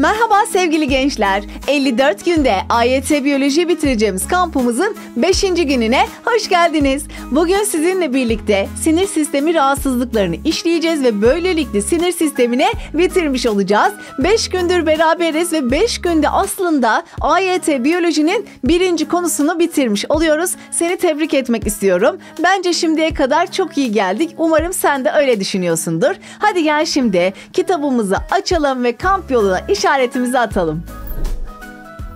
Merhaba sevgili gençler. 54 günde AYT Biyoloji bitireceğimiz kampımızın 5. gününe hoş geldiniz. Bugün sizinle birlikte sinir sistemi rahatsızlıklarını işleyeceğiz ve böylelikle sinir sistemine bitirmiş olacağız. 5 gündür beraberiz ve 5 günde aslında AYT Biyoloji'nin birinci konusunu bitirmiş oluyoruz. Seni tebrik etmek istiyorum. Bence şimdiye kadar çok iyi geldik. Umarım sen de öyle düşünüyorsundur. Hadi gel şimdi kitabımızı açalım ve kamp yoluna işaret işaretimizi atalım.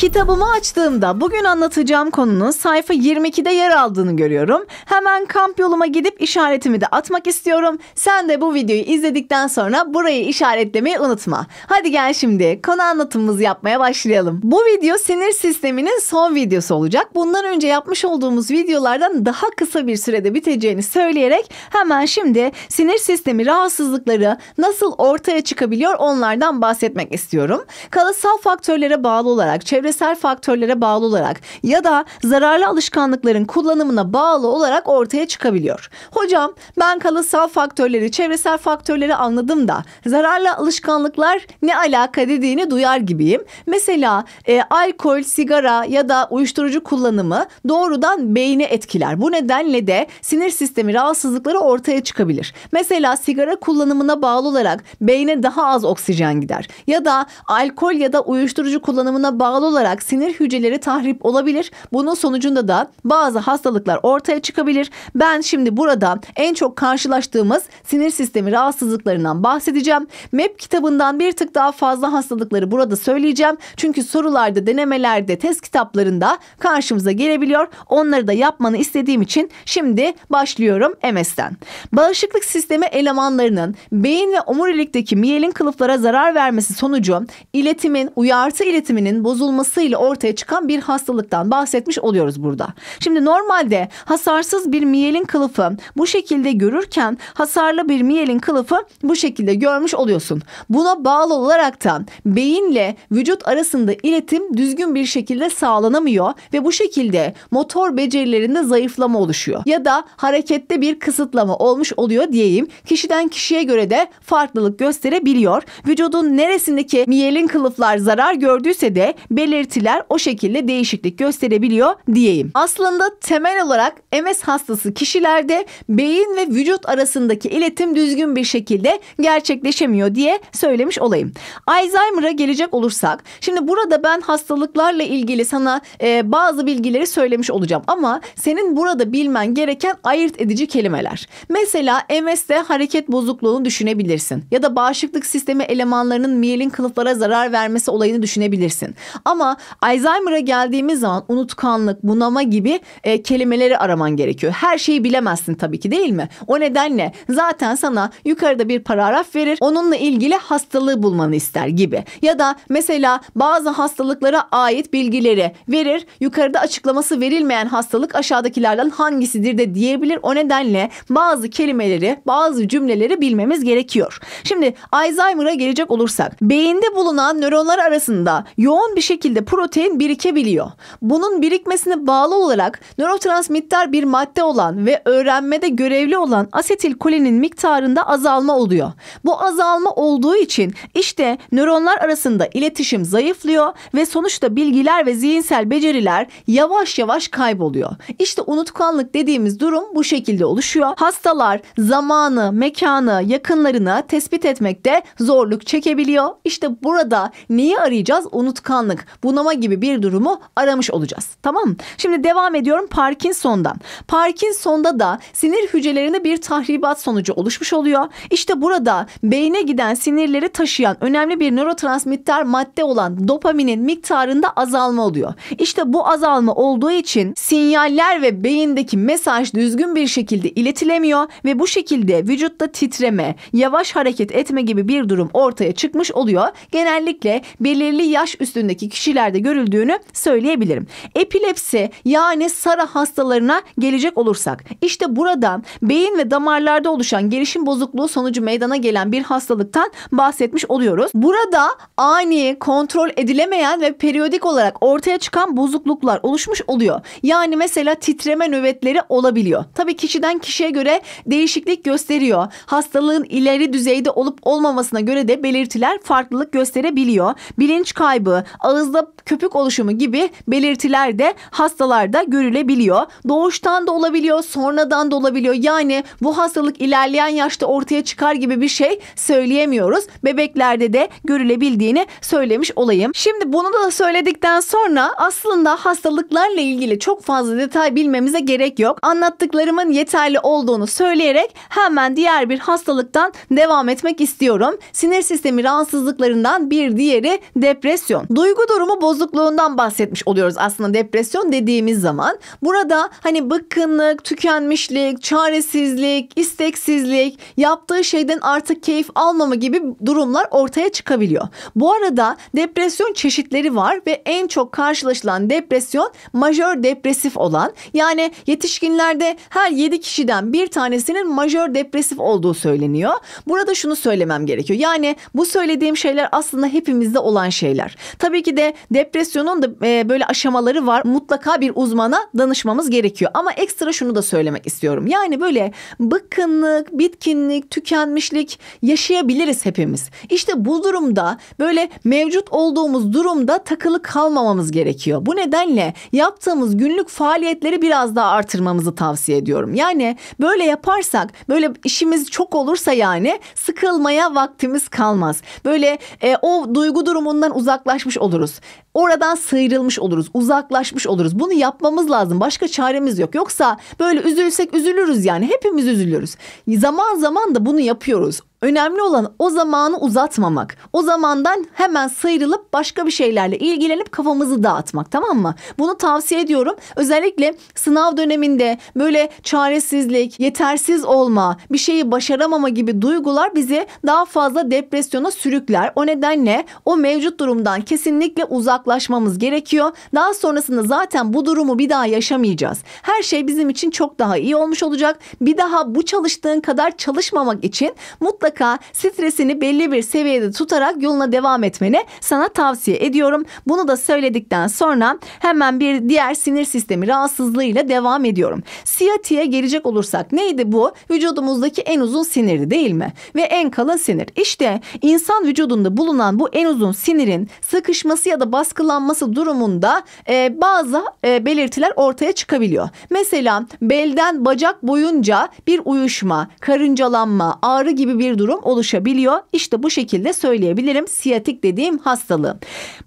Kitabımı açtığımda bugün anlatacağım konunun sayfa 22'de yer aldığını görüyorum. Hemen kamp yoluma gidip işaretimi de atmak istiyorum. Sen de bu videoyu izledikten sonra burayı işaretlemeyi unutma. Hadi gel şimdi konu anlatımımızı yapmaya başlayalım. Bu video sinir sisteminin son videosu olacak. Bundan önce yapmış olduğumuz videolardan daha kısa bir sürede biteceğini söyleyerek hemen şimdi sinir sistemi rahatsızlıkları nasıl ortaya çıkabiliyor onlardan bahsetmek istiyorum. Kalıtsal faktörlere bağlı olarak çevre çevresel faktörlere bağlı olarak ya da zararlı alışkanlıkların kullanımına bağlı olarak ortaya çıkabiliyor. Hocam ben kalıtsal faktörleri, çevresel faktörleri anladım da zararlı alışkanlıklar ne alaka dediğini duyar gibiyim. Mesela e, alkol, sigara ya da uyuşturucu kullanımı doğrudan beyni etkiler. Bu nedenle de sinir sistemi rahatsızlıkları ortaya çıkabilir. Mesela sigara kullanımına bağlı olarak beyne daha az oksijen gider ya da alkol ya da uyuşturucu kullanımına bağlı olarak olarak sinir hücreleri tahrip olabilir. Bunun sonucunda da bazı hastalıklar ortaya çıkabilir. Ben şimdi burada en çok karşılaştığımız sinir sistemi rahatsızlıklarından bahsedeceğim. MEP kitabından bir tık daha fazla hastalıkları burada söyleyeceğim. Çünkü sorularda, denemelerde, test kitaplarında karşımıza gelebiliyor. Onları da yapmanı istediğim için şimdi başlıyorum MS'den. Bağışıklık sistemi elemanlarının beyin ve omurilikteki miyelin kılıflara zarar vermesi sonucu iletimin, uyartı iletiminin bozulması hasarlanmasıyla ortaya çıkan bir hastalıktan bahsetmiş oluyoruz burada. Şimdi normalde hasarsız bir miyelin kılıfı bu şekilde görürken hasarlı bir miyelin kılıfı bu şekilde görmüş oluyorsun. Buna bağlı olarak da beyinle vücut arasında iletim düzgün bir şekilde sağlanamıyor ve bu şekilde motor becerilerinde zayıflama oluşuyor. Ya da harekette bir kısıtlama olmuş oluyor diyeyim. Kişiden kişiye göre de farklılık gösterebiliyor. Vücudun neresindeki miyelin kılıflar zarar gördüyse de belli belirtiler o şekilde değişiklik gösterebiliyor diyeyim. Aslında temel olarak MS hastası kişilerde beyin ve vücut arasındaki iletim düzgün bir şekilde gerçekleşemiyor diye söylemiş olayım. Alzheimer'a gelecek olursak şimdi burada ben hastalıklarla ilgili sana e, bazı bilgileri söylemiş olacağım ama senin burada bilmen gereken ayırt edici kelimeler. Mesela MS'de hareket bozukluğunu düşünebilirsin ya da bağışıklık sistemi elemanlarının miyelin kılıflara zarar vermesi olayını düşünebilirsin. Ama ama Alzheimer'a geldiğimiz zaman unutkanlık, bunama gibi e, kelimeleri araman gerekiyor. Her şeyi bilemezsin tabii ki değil mi? O nedenle zaten sana yukarıda bir paragraf verir. Onunla ilgili hastalığı bulmanı ister gibi. Ya da mesela bazı hastalıklara ait bilgileri verir. Yukarıda açıklaması verilmeyen hastalık aşağıdakilerden hangisidir de diyebilir. O nedenle bazı kelimeleri, bazı cümleleri bilmemiz gerekiyor. Şimdi Alzheimer'a gelecek olursak beyinde bulunan nöronlar arasında yoğun bir şekilde şekilde protein birikebiliyor. Bunun birikmesine bağlı olarak nörotransmitter bir madde olan ve öğrenmede görevli olan asetilkolinin miktarında azalma oluyor. Bu azalma olduğu için işte nöronlar arasında iletişim zayıflıyor ve sonuçta bilgiler ve zihinsel beceriler yavaş yavaş kayboluyor. İşte unutkanlık dediğimiz durum bu şekilde oluşuyor. Hastalar zamanı, mekanı, yakınlarını tespit etmekte zorluk çekebiliyor. İşte burada neyi arayacağız? Unutkanlık bunama gibi bir durumu aramış olacağız. Tamam Şimdi devam ediyorum Parkinson'dan. Parkinson'da da sinir hücrelerinde bir tahribat sonucu oluşmuş oluyor. İşte burada beyne giden sinirleri taşıyan önemli bir nörotransmitter madde olan dopaminin miktarında azalma oluyor. İşte bu azalma olduğu için sinyaller ve beyindeki mesaj düzgün bir şekilde iletilemiyor ve bu şekilde vücutta titreme, yavaş hareket etme gibi bir durum ortaya çıkmış oluyor. Genellikle belirli yaş üstündeki kişi kişilerde görüldüğünü söyleyebilirim. Epilepsi yani SARA hastalarına gelecek olursak işte buradan beyin ve damarlarda oluşan gelişim bozukluğu sonucu meydana gelen bir hastalıktan bahsetmiş oluyoruz. Burada ani, kontrol edilemeyen ve periyodik olarak ortaya çıkan bozukluklar oluşmuş oluyor. Yani mesela titreme nöbetleri olabiliyor. Tabii kişiden kişiye göre değişiklik gösteriyor. Hastalığın ileri düzeyde olup olmamasına göre de belirtiler farklılık gösterebiliyor. Bilinç kaybı, ağızda fazla köpük oluşumu gibi belirtiler de hastalarda görülebiliyor. Doğuştan da olabiliyor, sonradan da olabiliyor. Yani bu hastalık ilerleyen yaşta ortaya çıkar gibi bir şey söyleyemiyoruz. Bebeklerde de görülebildiğini söylemiş olayım. Şimdi bunu da söyledikten sonra aslında hastalıklarla ilgili çok fazla detay bilmemize gerek yok. Anlattıklarımın yeterli olduğunu söyleyerek hemen diğer bir hastalıktan devam etmek istiyorum. Sinir sistemi rahatsızlıklarından bir diğeri depresyon. Duygu durumu Durumu bozukluğundan bahsetmiş oluyoruz aslında depresyon dediğimiz zaman. Burada hani bıkkınlık, tükenmişlik, çaresizlik, isteksizlik, yaptığı şeyden artık keyif almama gibi durumlar ortaya çıkabiliyor. Bu arada depresyon çeşitleri var ve en çok karşılaşılan depresyon majör depresif olan yani yetişkinlerde her 7 kişiden bir tanesinin majör depresif olduğu söyleniyor. Burada şunu söylemem gerekiyor. Yani bu söylediğim şeyler aslında hepimizde olan şeyler. Tabii ki de depresyonun da e, böyle aşamaları var. Mutlaka bir uzmana danışmamız gerekiyor. Ama ekstra şunu da söylemek istiyorum. Yani böyle bıkkınlık, bitkinlik, tükenmişlik yaşayabiliriz hepimiz. İşte bu durumda böyle mevcut olduğumuz durumda takılı kalmamamız gerekiyor. Bu nedenle yaptığımız günlük faaliyetleri biraz daha artırmamızı tavsiye ediyorum. Yani böyle yaparsak, böyle işimiz çok olursa yani sıkılmaya vaktimiz kalmaz. Böyle e, o duygu durumundan uzaklaşmış oluruz oradan sıyrılmış oluruz, uzaklaşmış oluruz. Bunu yapmamız lazım. Başka çaremiz yok. Yoksa böyle üzülsek üzülürüz yani. Hepimiz üzülürüz. Zaman zaman da bunu yapıyoruz. Önemli olan o zamanı uzatmamak. O zamandan hemen sıyrılıp başka bir şeylerle ilgilenip kafamızı dağıtmak tamam mı? Bunu tavsiye ediyorum. Özellikle sınav döneminde böyle çaresizlik, yetersiz olma, bir şeyi başaramama gibi duygular bizi daha fazla depresyona sürükler. O nedenle o mevcut durumdan kesinlikle uzaklaşmamız gerekiyor. Daha sonrasında zaten bu durumu bir daha yaşamayacağız. Her şey bizim için çok daha iyi olmuş olacak. Bir daha bu çalıştığın kadar çalışmamak için mutlaka mutlaka stresini belli bir seviyede tutarak yoluna devam etmeni sana tavsiye ediyorum. Bunu da söyledikten sonra hemen bir diğer sinir sistemi rahatsızlığıyla devam ediyorum. Siyatiye gelecek olursak neydi bu? Vücudumuzdaki en uzun siniri değil mi? Ve en kalın sinir. İşte insan vücudunda bulunan bu en uzun sinirin sıkışması ya da baskılanması durumunda e, bazı e, belirtiler ortaya çıkabiliyor. Mesela belden bacak boyunca bir uyuşma, karıncalanma, ağrı gibi bir durum oluşabiliyor. İşte bu şekilde söyleyebilirim siyatik dediğim hastalığı.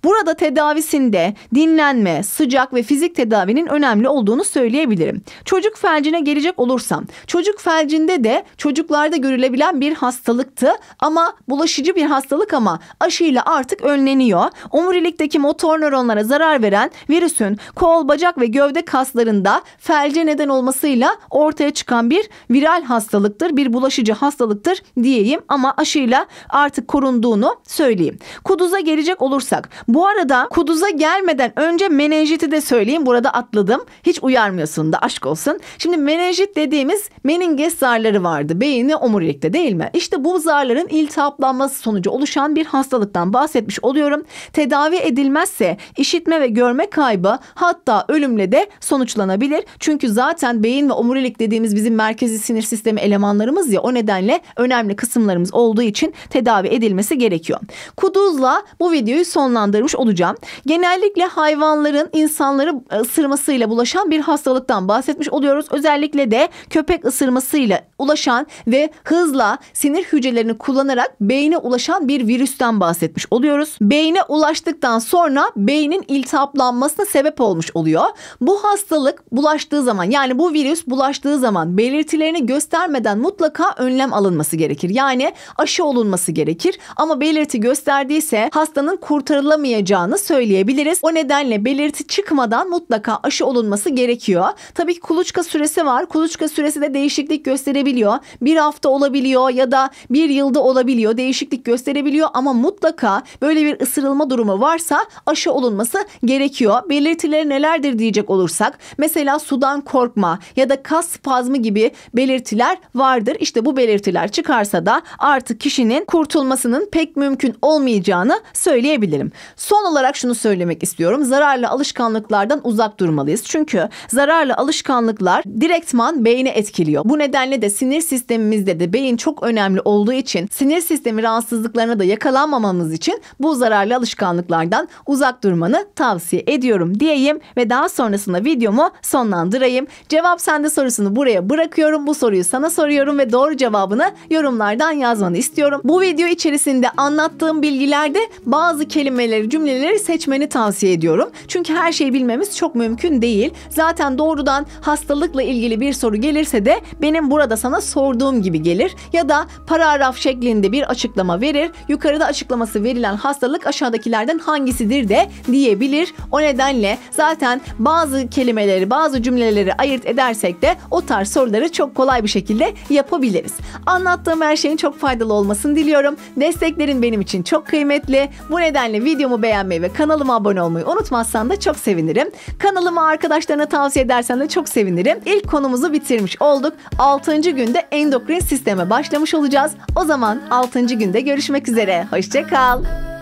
Burada tedavisinde dinlenme, sıcak ve fizik tedavinin önemli olduğunu söyleyebilirim. Çocuk felcine gelecek olursam, çocuk felcinde de çocuklarda görülebilen bir hastalıktı ama bulaşıcı bir hastalık ama aşıyla artık önleniyor. Omurilikteki motor nöronlara zarar veren virüsün kol, bacak ve gövde kaslarında felce neden olmasıyla ortaya çıkan bir viral hastalıktır, bir bulaşıcı hastalıktır diye okeyim ama aşıyla artık korunduğunu söyleyeyim. Kuduza gelecek olursak bu arada kuduza gelmeden önce menenjiti de söyleyeyim. Burada atladım. Hiç uyarmıyorsun da aşk olsun. Şimdi menenjit dediğimiz meninges zarları vardı. Beyni omurilikte değil mi? İşte bu zarların iltihaplanması sonucu oluşan bir hastalıktan bahsetmiş oluyorum. Tedavi edilmezse işitme ve görme kaybı hatta ölümle de sonuçlanabilir. Çünkü zaten beyin ve omurilik dediğimiz bizim merkezi sinir sistemi elemanlarımız ya o nedenle önemli kısım kısımlarımız olduğu için tedavi edilmesi gerekiyor. Kuduzla bu videoyu sonlandırmış olacağım. Genellikle hayvanların insanları e, ısırmasıyla bulaşan bir hastalıktan bahsetmiş oluyoruz. Özellikle de köpek ısırmasıyla ulaşan ve hızla sinir hücrelerini kullanarak beyne ulaşan bir virüsten bahsetmiş oluyoruz. Beyne ulaştıktan sonra beynin iltihaplanmasına sebep olmuş oluyor. Bu hastalık bulaştığı zaman yani bu virüs bulaştığı zaman belirtilerini göstermeden mutlaka önlem alınması gerekir. Yani aşı olunması gerekir ama belirti gösterdiyse hastanın kurtarılamayacağını söyleyebiliriz. O nedenle belirti çıkmadan mutlaka aşı olunması gerekiyor. Tabii ki kuluçka süresi var. Kuluçka süresi de değişiklik gösterebiliyor. Bir hafta olabiliyor ya da bir yılda olabiliyor. Değişiklik gösterebiliyor ama mutlaka böyle bir ısırılma durumu varsa aşı olunması gerekiyor. Belirtileri nelerdir diyecek olursak mesela sudan korkma ya da kas spazmı gibi belirtiler vardır. İşte bu belirtiler çıkarsa da artık kişinin kurtulmasının pek mümkün olmayacağını söyleyebilirim. Son olarak şunu söylemek istiyorum. Zararlı alışkanlıklardan uzak durmalıyız. Çünkü zararlı alışkanlıklar direktman beyni etkiliyor. Bu nedenle de sinir sistemimizde de beyin çok önemli olduğu için sinir sistemi rahatsızlıklarına da yakalanmamamız için bu zararlı alışkanlıklardan uzak durmanı tavsiye ediyorum diyeyim ve daha sonrasında videomu sonlandırayım. Cevap sende sorusunu buraya bırakıyorum. Bu soruyu sana soruyorum ve doğru cevabını yorumlar yorumlardan yazmanı istiyorum. Bu video içerisinde anlattığım bilgilerde bazı kelimeleri, cümleleri seçmeni tavsiye ediyorum. Çünkü her şeyi bilmemiz çok mümkün değil. Zaten doğrudan hastalıkla ilgili bir soru gelirse de benim burada sana sorduğum gibi gelir ya da paragraf şeklinde bir açıklama verir. Yukarıda açıklaması verilen hastalık aşağıdakilerden hangisidir de diyebilir. O nedenle zaten bazı kelimeleri, bazı cümleleri ayırt edersek de o tarz soruları çok kolay bir şekilde yapabiliriz. Anlattığım her şeyin çok faydalı olmasını diliyorum. Desteklerin benim için çok kıymetli. Bu nedenle videomu beğenmeyi ve kanalıma abone olmayı unutmazsan da çok sevinirim. Kanalımı arkadaşlarına tavsiye edersen de çok sevinirim. İlk konumuzu bitirmiş olduk. 6. günde endokrin sisteme başlamış olacağız. O zaman 6. günde görüşmek üzere. Hoşçakal.